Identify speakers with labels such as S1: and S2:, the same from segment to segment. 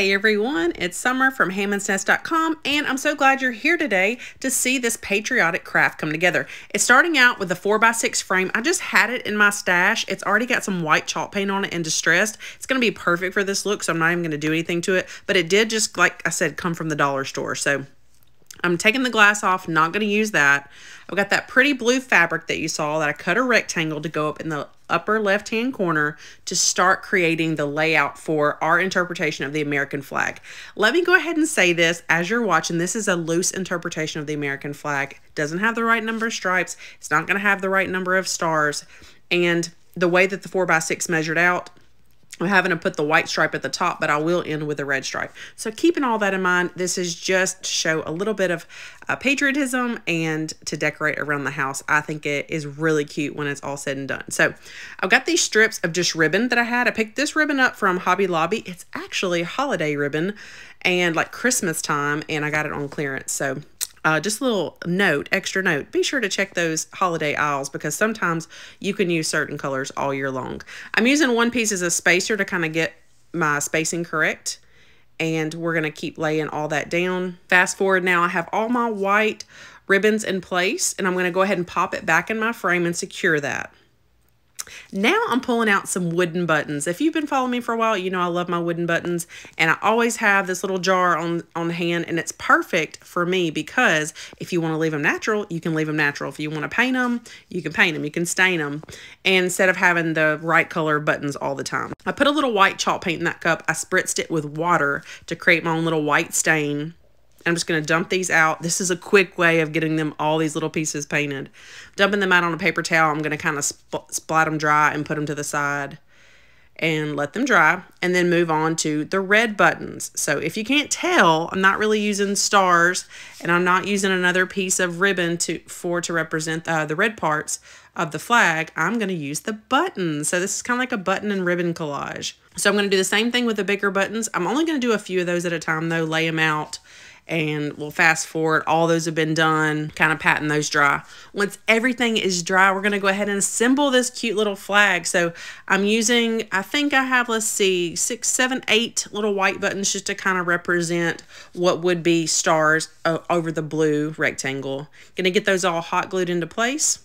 S1: Hey everyone, it's Summer from Hammond'sNest.com, and I'm so glad you're here today to see this patriotic craft come together. It's starting out with a 4x6 frame. I just had it in my stash. It's already got some white chalk paint on it and distressed. It's going to be perfect for this look, so I'm not even going to do anything to it, but it did just, like I said, come from the dollar store, so I'm taking the glass off, not going to use that. I've got that pretty blue fabric that you saw that I cut a rectangle to go up in the upper left-hand corner to start creating the layout for our interpretation of the American flag. Let me go ahead and say this as you're watching. This is a loose interpretation of the American flag. It doesn't have the right number of stripes. It's not going to have the right number of stars. And the way that the 4 by 6 measured out, I'm having to put the white stripe at the top, but I will end with a red stripe. So keeping all that in mind, this is just to show a little bit of uh, patriotism and to decorate around the house. I think it is really cute when it's all said and done. So I've got these strips of just ribbon that I had. I picked this ribbon up from Hobby Lobby. It's actually holiday ribbon and like Christmas time and I got it on clearance. So uh, just a little note, extra note, be sure to check those holiday aisles because sometimes you can use certain colors all year long. I'm using one piece as a spacer to kind of get my spacing correct and we're going to keep laying all that down. Fast forward now, I have all my white ribbons in place and I'm going to go ahead and pop it back in my frame and secure that. Now I'm pulling out some wooden buttons. If you've been following me for a while, you know I love my wooden buttons and I always have this little jar on, on hand and it's perfect for me because if you want to leave them natural, you can leave them natural. If you want to paint them, you can paint them, you can stain them instead of having the right color buttons all the time. I put a little white chalk paint in that cup. I spritzed it with water to create my own little white stain I'm just going to dump these out. This is a quick way of getting them all these little pieces painted. Dumping them out on a paper towel, I'm going to kind of splat them dry and put them to the side and let them dry and then move on to the red buttons. So if you can't tell, I'm not really using stars and I'm not using another piece of ribbon to for to represent uh, the red parts of the flag. I'm going to use the buttons. So this is kind of like a button and ribbon collage. So I'm going to do the same thing with the bigger buttons. I'm only going to do a few of those at a time though, lay them out and we'll fast forward. All those have been done, kind of patting those dry. Once everything is dry, we're gonna go ahead and assemble this cute little flag. So I'm using, I think I have, let's see, six, seven, eight little white buttons just to kind of represent what would be stars over the blue rectangle. Gonna get those all hot glued into place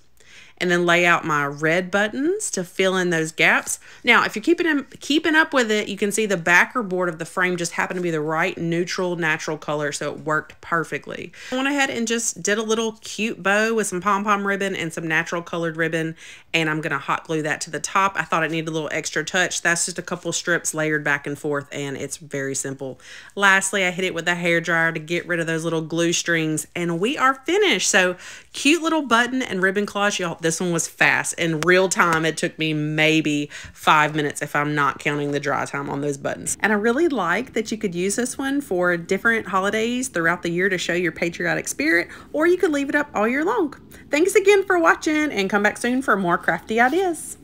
S1: and then lay out my red buttons to fill in those gaps. Now, if you're keeping, in, keeping up with it, you can see the backer board of the frame just happened to be the right neutral natural color, so it worked perfectly. I went ahead and just did a little cute bow with some pom-pom ribbon and some natural colored ribbon, and I'm gonna hot glue that to the top. I thought it needed a little extra touch. That's just a couple strips layered back and forth, and it's very simple. Lastly, I hit it with a hair dryer to get rid of those little glue strings, and we are finished. So cute little button and ribbon claws, y'all this one was fast. In real time, it took me maybe five minutes if I'm not counting the dry time on those buttons. And I really like that you could use this one for different holidays throughout the year to show your patriotic spirit, or you could leave it up all year long. Thanks again for watching and come back soon for more crafty ideas.